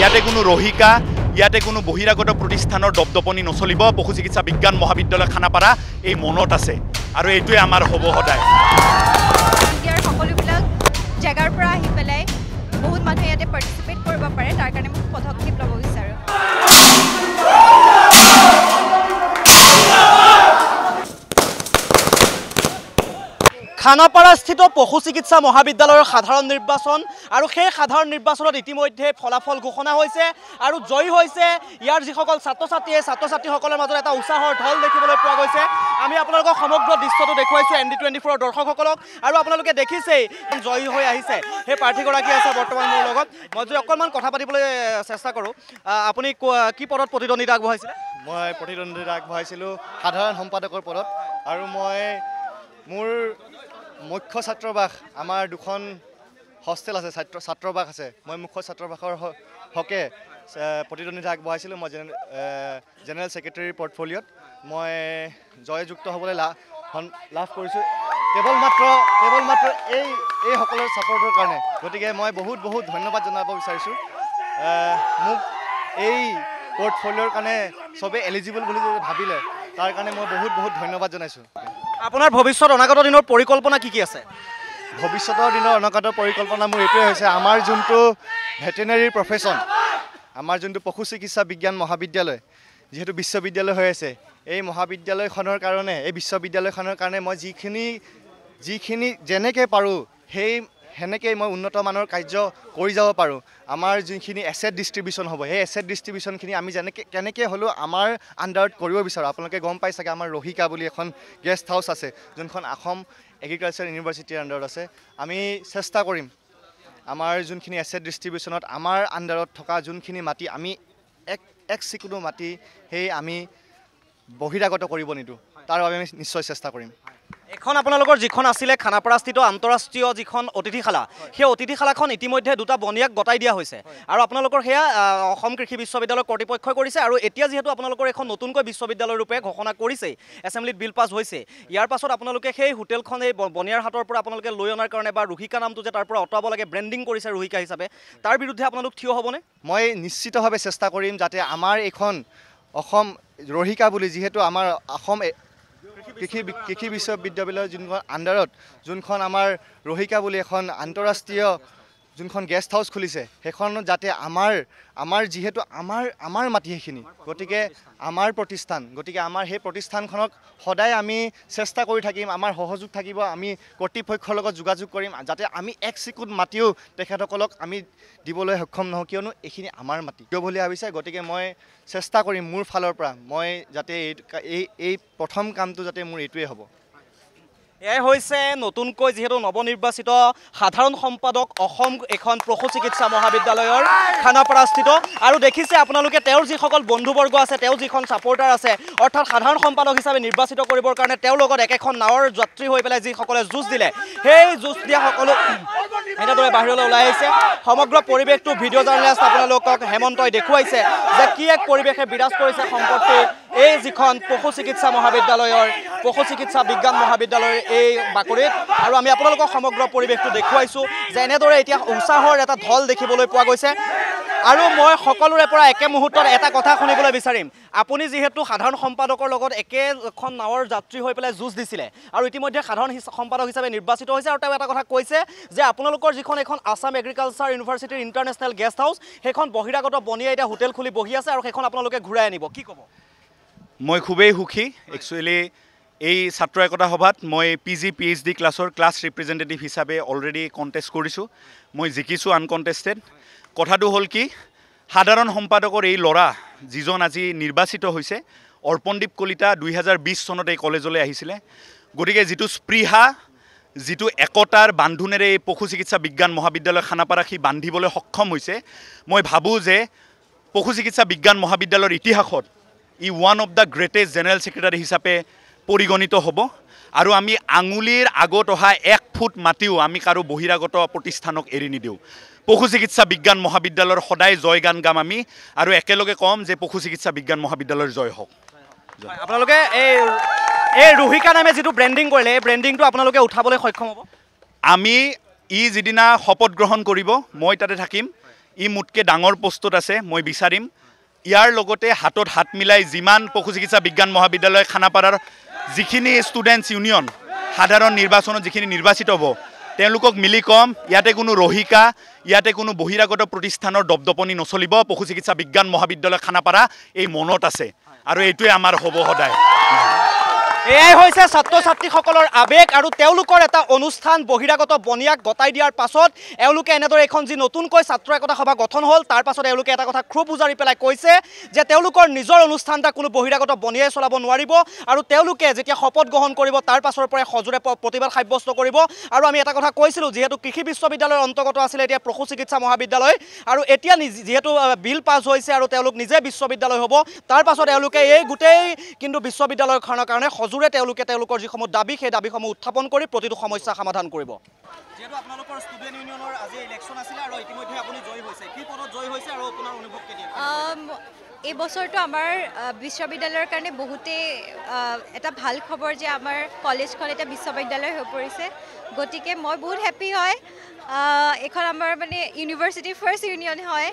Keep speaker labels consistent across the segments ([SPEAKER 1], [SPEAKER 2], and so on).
[SPEAKER 1] ইয়াতে কোনো ৰহিকা ইয়াতে কোনো বহিৰাগত প্ৰতিষ্ঠানৰ দপদপনি নচলিব পশু চিকিৎসা বিজ্ঞান মহাবিদ্যালয় খানাপাৰা এই মনত আছে আৰু এইটোৱে আমাৰ হ'ব সদায়
[SPEAKER 2] খানাপাড়াস্থিত পশু চিকিৎসা মহাবিদ্যালয়ৰ সাধাৰণ নিৰ্বাচন আৰু সেই সাধাৰণ নিৰ্বাচনত ইতিমধ্যে ফলাফল ঘোষণা হৈছে আৰু জয়ী হৈছে ইয়াৰ যিসকল ছাত্ৰ ছাত্ৰী ছাত্ৰ ছাত্ৰ ছাত্ৰীসকলৰ মাজত এটা উৎসাহৰ ঢল দেখিবলৈ পোৱা গৈছে আমি আপোনালোকক সমগ্ৰ দৃশ্যটো দেখুৱাইছোঁ এন ডি টুৱেণ্টি ফ'ৰৰ দৰ্শকসকলক আৰু আপোনালোকে দেখিছেই জয়ী হৈ আহিছে সেই প্ৰাৰ্থীগী আছে বৰ্তমান মোৰ লগত মই যদি অকণমান কথা পাতিবলৈ চেষ্টা কৰো আপনি
[SPEAKER 3] কি পদত প্ৰতিদ্বন্দ্বিতা আগবাইছিল মই প্ৰতিদ্বন্দ্বিতা আগবঢ়াইছিলোঁ সাধাৰণ সম্পাদকৰ পদত আৰু মই মোৰ মুখ্য ছাত্রবাস আমার দুখন হস্টেল আছে ছাত্রবাস আছে মই মুখ্য ছাত্রবাসর হকে প্রতিদ্বন্দ্বিতা আগবাইছিল মই জেনারেল সেক্রেটারির পোর্টফোলিওত মই জয়যুক্ত হবলে লাভ করেছো কেবল মাত্র কেবল মাত্র এই এই সকল সাপোর্টের কারণে গতি মই বহুত বহুত ধন্যবাদ জানাব বিচার মোক এই পোর্টফোলিওর কারণে সবে এলিজিবল বলে ভাবিলে তার কারণে মই বহুত বহুত ধন্যবাদ জানাইছো আপোনাৰ ভৱিষ্যত অনাগত দিনৰ পৰিকল্পনা কি কি আছে ভৱিষ্যতৰ দিনৰ অনাগত পৰিকল্পনা মোৰ এইটোৱে হৈছে আমাৰ যোনটো ভেটেনেৰী প্ৰফেশ্যন আমাৰ যোনটো পশু চিকিৎসা বিজ্ঞান মহাবিদ্যালয় যিহেতু বিশ্ববিদ্যালয় হৈ আছে এই মহাবিদ্যালয়খনৰ কাৰণে এই বিশ্ববিদ্যালয়খনৰ কাৰণে মই যিখিনি যিখিনি যেনেকৈ পাৰোঁ সেই সেনেকেই মই উন্নত মানৰ কাৰ্য কৰি যাব পাৰোঁ আমাৰ যোনখিনি এছেট ডিষ্ট্ৰিবিউচন হ'ব সেই এছেট ডিষ্ট্ৰিবিউশ্যনখিনি আমি যেনেকৈ কেনেকৈ হ'লেও আমাৰ আণ্ডাৰত কৰিব বিচাৰোঁ আপোনালোকে গম পাই চাগে আমাৰ ৰহিকা বুলি এখন গেষ্ট হাউচ আছে যোনখন অসম এগ্ৰিকালচাৰ ইউনিভাৰ্চিটিৰ আণ্ডাৰত আছে আমি চেষ্টা কৰিম আমাৰ যোনখিনি এছেট ডিষ্ট্ৰিবিউচনত আমাৰ আণ্ডাৰত থকা যোনখিনি মাটি আমি এক এক চিকুণ মাটি সেই আমি বহিৰাগত কৰিব নিদিওঁ তাৰ বাবে আমি নিশ্চয়
[SPEAKER 2] চেষ্টা কৰিম এখন আপোনালোকৰ যিখন আছিলে খানাপাৰাস্থিত আন্তঃৰাষ্ট্ৰীয় যিখন অতিথিশালা সেই অতিথিশালাখন ইতিমধ্যে দুটা বনিয়াক গতাই দিয়া হৈছে আৰু আপোনালোকৰ সেয়া অসম কৃষি বিশ্ববিদ্যালয় কৰ্তৃপক্ষই কৰিছে আৰু এতিয়া যিহেতু আপোনালোকৰ এখন নতুনকৈ বিশ্ববিদ্যালয়ৰূপে ঘোষণা কৰিছেই এছেম্বলিত বিল পাছ হৈছে ইয়াৰ পাছত আপোনালোকে সেই হোটেলখন এই বনিয়াৰ হাতৰ পৰা আপোনালোকে লৈ অনাৰ কাৰণে বা ৰোহিকা নামটো যে তাৰ পৰা অঁতৰাব লাগে
[SPEAKER 3] ব্ৰেণ্ডিং কৰিছে ৰোহিকা হিচাপে তাৰ বিৰুদ্ধে আপোনালোক থিয় হ'বনে মই নিশ্চিতভাৱে চেষ্টা কৰিম যাতে আমাৰ এইখন অসম ৰহিকা বুলি যিহেতু আমাৰ অসম কৃষি কৃষি বিশ্ববিদ্যালয়ৰ যোনখন আণ্ডাৰত যোনখন আমাৰ ৰহিকা বুলি এখন আন্তঃৰাষ্ট্ৰীয় যোনখন গেষ্ট হাউচ খুলিছে সেইখন যাতে আমাৰ আমাৰ যিহেতু আমাৰ আমাৰ মাটি সেইখিনি গতিকে আমাৰ প্ৰতিষ্ঠান গতিকে আমাৰ সেই প্ৰতিষ্ঠানখনক সদায় আমি চেষ্টা কৰি থাকিম আমাৰ সহযোগ থাকিব আমি কৰ্তৃপক্ষৰ লগত যোগাযোগ কৰিম যাতে আমি এক চিকুট মাটিও তেখেতসকলক আমি দিবলৈ সক্ষম নহওঁ কিয়নো এইখিনি আমাৰ মাটি কিয় বুলি ভাবিছে গতিকে মই চেষ্টা কৰিম মোৰ ফালৰ পৰা মই যাতে এই এই প্ৰথম কামটো যাতে মোৰ এইটোৱে হ'ব
[SPEAKER 2] এয়াই হৈছে নতুনকৈ যিহেতু নৱনিৰ্বাচিত সাধাৰণ সম্পাদক অসম এখন পশু চিকিৎসা মহাবিদ্যালয়ৰ খানাপাৰাস্থিত আৰু দেখিছে আপোনালোকে তেওঁৰ যিসকল বন্ধুবৰ্গ আছে তেওঁ যিখন ছাপৰ্টাৰ আছে অৰ্থাৎ সাধাৰণ সম্পাদক হিচাপে নিৰ্বাচিত কৰিবৰ কাৰণে তেওঁৰ লগত একেখন নাৱৰ যাত্ৰী হৈ পেলাই যিসকলে যুঁজ দিলে সেই যুঁজ দিয়া সকলো এনেদৰে বাহিৰলৈ ওলাই আহিছে সমগ্ৰ পৰিৱেশটো ভিডিঅ' জাৰ্ণালিষ্ট আপোনালোকক হেমন্তই দেখুৱাইছে যে কি এক পৰিৱেশে বিৰাজ কৰিছে সম্প্ৰতি এই যিখন পশু চিকিৎসা মহাবিদ্যালয়ৰ পশু চিকিৎসা বিজ্ঞান মহাবিদ্যালয়ৰ এই বাকৰিত আৰু আমি আপোনালোকক সমগ্ৰ পৰিৱেশটো দেখুৱাইছোঁ যে এনেদৰে এতিয়া উৎসাহৰ এটা ঢল দেখিবলৈ পোৱা গৈছে আৰু মই সকলোৰে পৰা একে মুহূৰ্তত এটা কথা শুনিবলৈ বিচাৰিম আপুনি যিহেতু সাধাৰণ সম্পাদকৰ লগত একেখন নাৱৰ যাত্ৰী হৈ পেলাই যুঁজ দিছিলে আৰু ইতিমধ্যে সাধাৰণ সম্পাদক হিচাপে নিৰ্বাচিত হৈছে আৰু তেওঁ এটা কথা কৈছে যে আপোনালোকৰ যিখন এখন আছাম এগ্ৰিকালচাৰ ইউনিভাৰ্চিটিৰ ইণ্টাৰনেশ্যনেল গেষ্ট হাউচ সেইখন বহিৰাগত বনিয়াই এতিয়া হোটেল খুলি বহি আছে আৰু সেইখন
[SPEAKER 1] আপোনালোকে ঘূৰাই আনিব কি ক'ব মই খুবেই সুখী একচুৱেলি এই ছাত্ৰ একতা সভাত মই P G P H D ক্লাছৰ ক্লাছ ৰিপ্ৰেজেণ্টেটিভ হিচাপে অলৰেডি কণ্টেষ্ট কৰিছোঁ মই জিকিছোঁ আনকণ্টেষ্টেড কথাটো হ'ল কি সাধাৰণ সম্পাদকৰ এই ল'ৰা যিজন আজি নিৰ্বাচিত হৈছে অৰ্পণদীপ কলিতা দুহেজাৰ বিছ চনত এই কলেজলৈ আহিছিলে গতিকে যিটো স্পৃহা যিটো একতাৰ বান্ধোনেৰে এই পশু চিকিৎসা বিজ্ঞান মহাবিদ্যালয় খানাপাৰাখি বান্ধিবলৈ সক্ষম হৈছে মই ভাবোঁ যে পশু চিকিৎসা বিজ্ঞান মহাবিদ্যালয়ৰ ইতিহাসত ই one of the greatest general secretary হিচাপে পৰিগণিত হ'ব আৰু আমি আঙুলিৰ আগত অহা এক ফুট মাটিও আমি কাৰো বহিৰাগত প্ৰতিষ্ঠানক এৰি নিদিওঁ পশু চিকিৎসা বিজ্ঞান মহাবিদ্যালয়ৰ সদায় জয় গান গাম আমি আৰু একেলগে ক'ম যে পশু চিকিৎসা বিজ্ঞান মহাবিদ্যালয়ৰ জয় হওক আপোনালোকে এই এই ৰোহিকা নামে যিটো ব্ৰেণ্ডিং কৰিলে এই ব্ৰেণ্ডিংটো আপোনালোকে উঠাবলৈ সক্ষম হ'ব আমি ই যিদিনা শপত গ্ৰহণ কৰিব মই তাতে থাকিম ই মোতকৈ ডাঙৰ প্ৰস্তুত আছে মই বিচাৰিম ইয়াৰ লগতে হাতত হাত মিলাই যিমান পশু চিকিৎসা বিজ্ঞান মহাবিদ্যালয় খানাপাৰাৰ যিখিনি ষ্টুডেণ্টছ ইউনিয়ন সাধাৰণ নিৰ্বাচনত যিখিনি নিৰ্বাচিত হ'ব তেওঁলোকক মিলি ক'ম ইয়াতে কোনো ৰহিকা ইয়াতে কোনো বহিৰাগত প্ৰতিষ্ঠানৰ দপদপনি নচলিব পশু চিকিৎসা বিজ্ঞান মহাবিদ্যালয় খানাপাৰা এই মনত আছে আৰু এইটোৱে আমাৰ হ'ব সদায়
[SPEAKER 2] এয়াই হৈছে ছাত্ৰ ছাত্ৰীসকলৰ আবেগ আৰু তেওঁলোকৰ এটা অনুষ্ঠান বহিৰাগত বনিয়াক গতাই দিয়াৰ পাছত এওঁলোকে এনেদৰে এখন যি নতুনকৈ ছাত্ৰ একতা সভা গঠন হ'ল তাৰ পাছত এওঁলোকে এটা কথা খুব উজাৰি পেলাই কৈছে যে তেওঁলোকৰ নিজৰ অনুষ্ঠান এটা কোনো বহিৰাগত বনিয়াই চলাব নোৱাৰিব আৰু তেওঁলোকে যেতিয়া শপত গ্ৰহণ কৰিব তাৰ পাছৰ পৰাই সজোৰে প্ৰতিবাদ সাব্যস্ত কৰিব আৰু আমি এটা কথা কৈছিলোঁ যিহেতু কৃষি বিশ্ববিদ্যালয়ৰ অন্তৰ্গত আছিলে এতিয়া পশু চিকিৎসা মহাবিদ্যালয় আৰু এতিয়া যিহেতু বিল পাছ হৈছে আৰু তেওঁলোক নিজে বিশ্ববিদ্যালয় হ'ব তাৰ পাছত এওঁলোকে এই গোটেই কিন্তু বিশ্ববিদ্যালয়খনৰ কাৰণে সজোৰে জোৰে তেওঁলোকে তেওঁলোকৰ যিসমূহ দাবী সেই দাবীসমূহ উত্থাপন কৰি প্ৰতিটো সমস্যা সমাধান কৰিব
[SPEAKER 4] এই বছৰটো আমাৰ বিশ্ববিদ্যালয়ৰ কাৰণে বহুতেই এটা ভাল খবৰ যে আমাৰ কলেজখন এতিয়া বিশ্ববিদ্যালয় হৈ পৰিছে গতিকে মই বহুত হেপ্পী হয় এইখন আমাৰ মানে ইউনিভাৰ্চিটি ফাৰ্ষ্ট ইউনিয়ন হয়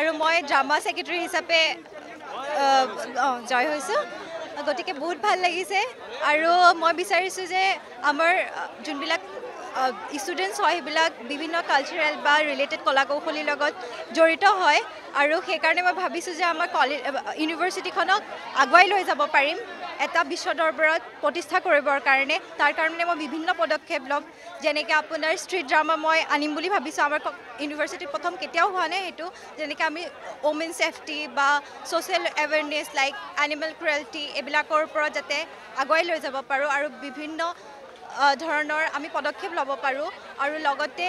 [SPEAKER 4] আৰু মই ড্ৰামা ছেক্ৰেটৰী হিচাপে জয় হৈছোঁ গতিকে বহুত ভাল লাগিছে আৰু মই বিচাৰিছোঁ যে আমাৰ যোনবিলাক ষ্টুডেণ্টছ হয় সেইবিলাক বিভিন্ন কালচাৰেল বা ৰিলেটেড কলা কৌশলীৰ লগত জড়িত হয় আৰু সেইকাৰণে মই ভাবিছোঁ যে আমাৰ কলে ইউনিভাৰ্চিটিখনক আগুৱাই লৈ যাব পাৰিম এটা বিশ্ব দৰবাৰত প্ৰতিষ্ঠা কৰিবৰ কাৰণে তাৰ কাৰণে মই বিভিন্ন পদক্ষেপ ল'ম যেনেকৈ আপোনাৰ ষ্ট্ৰীট ড্ৰামা মই আনিম বুলি ভাবিছোঁ আমাৰ ইউনিভাৰ্চিটি প্ৰথম কেতিয়াও হোৱা নাই সেইটো যেনেকৈ আমি ৱমেন ছেফটি বা social awareness like animal cruelty এইবিলাকৰ ওপৰত যাতে আগুৱাই লৈ যাব পাৰোঁ আৰু বিভিন্ন ধৰণৰ আমি পদক্ষেপ ল'ব পাৰোঁ আৰু লগতে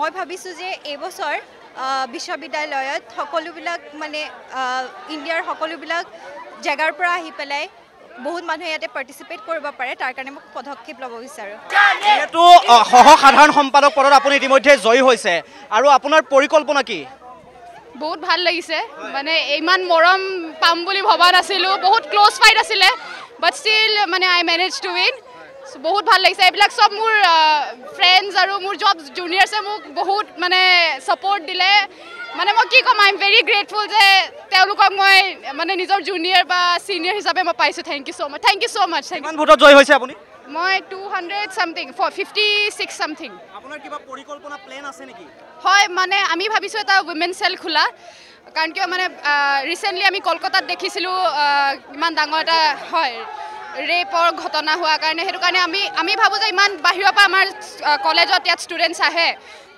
[SPEAKER 4] মই ভাবিছোঁ যে এইবছৰ বিশ্ববিদ্যালয়ত সকলোবিলাক মানে ইণ্ডিয়াৰ সকলোবিলাক জেগাৰ পৰা আহি পেলাই বহুত মানুহে ইয়াতে পাৰ্টিচিপেট কৰিব পাৰে তাৰ কাৰণে মোক পদক্ষেপ ল'ব বিচাৰোঁ যিহেতু
[SPEAKER 2] সহসাধাৰণ সম্পাদক পদত আপুনি ইতিমধ্যে জয়ী হৈছে আৰু আপোনাৰ পৰিকল্পনা কি
[SPEAKER 5] বহুত ভাল লাগিছে মানে ইমান মৰম পাম বুলি ভবা নাছিলোঁ বহুত ক্ল'জ ফাইট আছিলে বাট ষ্টিল মানে আই মেনেজ টু উইন বহুত ভাল লাগিছে এইবিলাক সব মোৰ ফ্ৰেণ্ডছ আৰু মোৰ জব জুনিয়ৰছে মোক বহুত মানে ছাপৰ্ট দিলে মানে মই কি ক'ম আই এম ভেৰি গ্ৰেটফুল যে তেওঁলোকক মই মানে নিজৰ জুনিয়ৰ বা চিনিয়ৰ হিচাপে মই পাইছোঁ thank you so' much thank you so' much thank you ভোটত জয় হৈছে আপুনি মই টু হাণ্ড্ৰেড চামথিং ফ ফিফটি ছিক্স চামথিং আপোনাৰ কিবা পৰিকল্পনা প্লেন আছে নেকি হয় মানে আমি ভাবিছোঁ এটা উইমেন চেল খোলা কাৰণ কিয় মানে ৰিচেণ্টলি আমি কলকাতাত দেখিছিলোঁ ইমান ডাঙৰ এটা হয় ৰেপৰ ঘটনা হোৱাৰ কাৰণে সেইটো কাৰণে আমি আমি ভাবোঁ যে ইমান বাহিৰৰ পৰা আমাৰ কলেজত ইয়াত ষ্টুডেণ্টছ আহে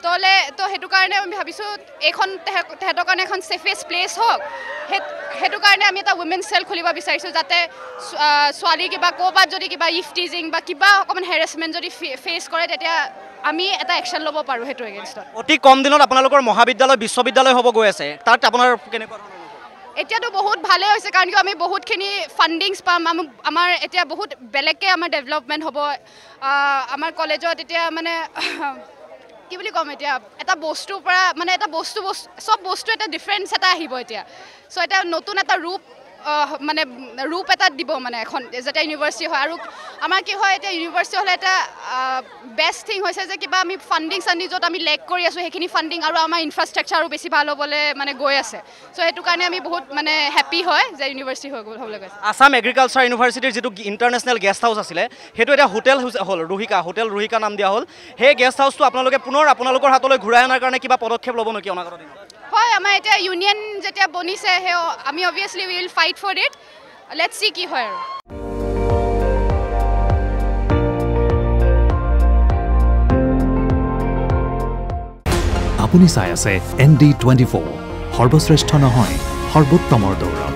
[SPEAKER 5] তলে তো সেইটো কাৰণে আমি ভাবিছোঁ এইখন তেহেঁতৰ কাৰণে এখন চেফেষ্ট প্লেচ হওক সেই সেইটো কাৰণে আমি এটা উমেন চেল খুলিব বিচাৰিছোঁ যাতে ছোৱালী কিবা ক'ৰবাত যদি কিবা ইফটিজিং বা কিবা অকণমান হেৰেচমেণ্ট যদি ফেচ কৰে তেতিয়া আমি এটা একশ্যন ল'ব পাৰোঁ সেইটো এগেইনষ্টত
[SPEAKER 2] অতি কম দিনত আপোনালোকৰ মহাবিদ্যালয় বিশ্ববিদ্যালয় হ'ব গৈ আছে তাত আপোনাৰ কেনেকুৱা
[SPEAKER 5] এতিয়াতো বহুত ভালেই হৈছে কাৰণ কিয় আমি বহুতখিনি ফাণ্ডিংছ পাম আমি আমাৰ এতিয়া বহুত বেলেগকৈ আমাৰ ডেভেলপমেণ্ট হ'ব আমাৰ কলেজত এতিয়া মানে কি বুলি ক'ম এতিয়া এটা বস্তুৰ পৰা মানে এটা বস্তু বস্তু চব বস্তু এটা ডিফাৰেঞ্চ এটা আহিব এতিয়া চ' এটা নতুন এটা ৰূপ মানে ৰূপ এটা দিব মানে এখন যেতিয়া ইউনিভাৰ্চিটি হয় আৰু আমাৰ কি হয় এতিয়া ইউনিভাৰ্চিটি হ'লে এটা বেষ্ট থিং হৈছে যে কিবা আমি ফাণ্ডিং চাণ্ডিং য'ত আমি লেক কৰি আছোঁ সেইখিনি ফাণ্ডিং আৰু আমাৰ ইনফ্ৰাষ্ট্ৰাকচাৰ আৰু বেছি ভাল হ'বলৈ মানে গৈ আছে চ' সেইটো কাৰণে আমি বহুত মানে হেপ্পী হয় যে ইউনিভাৰ্চিটি হৈ গ'ল হ'বলৈ গৈছে
[SPEAKER 2] আছাম এগ্ৰিকালচাৰ ইউনিভাৰ্চিটিৰ যিটো ইণ্টাৰনেশ্যনেল গেষ্ট হাউচ আছিলে সেইটো এতিয়া হোটেল হ'ল ৰোহিকা হোটেল ৰোহিকা নাম দিয়া হ'ল সেই গেষ্ট হাউচটো আপোনালোকে পুনৰ আপোনালোকৰ হাতলৈ ঘূৰাই অনাৰ কাৰণে কিবা পদক্ষেপ ল'ব নেকি অনাগত দিনত
[SPEAKER 5] হয় আমাৰ এতিয়া ইউনিয়ন যেতিয়া বনিছে সেই আমি obviously will fight for it let's see কি হয় আৰু
[SPEAKER 1] আপুনি চাই আছে এন ডি টুৱেণ্টি ফ'ৰ সৰ্বশ্ৰেষ্ঠ নহয় সৰ্বোত্তমৰ দৌৰত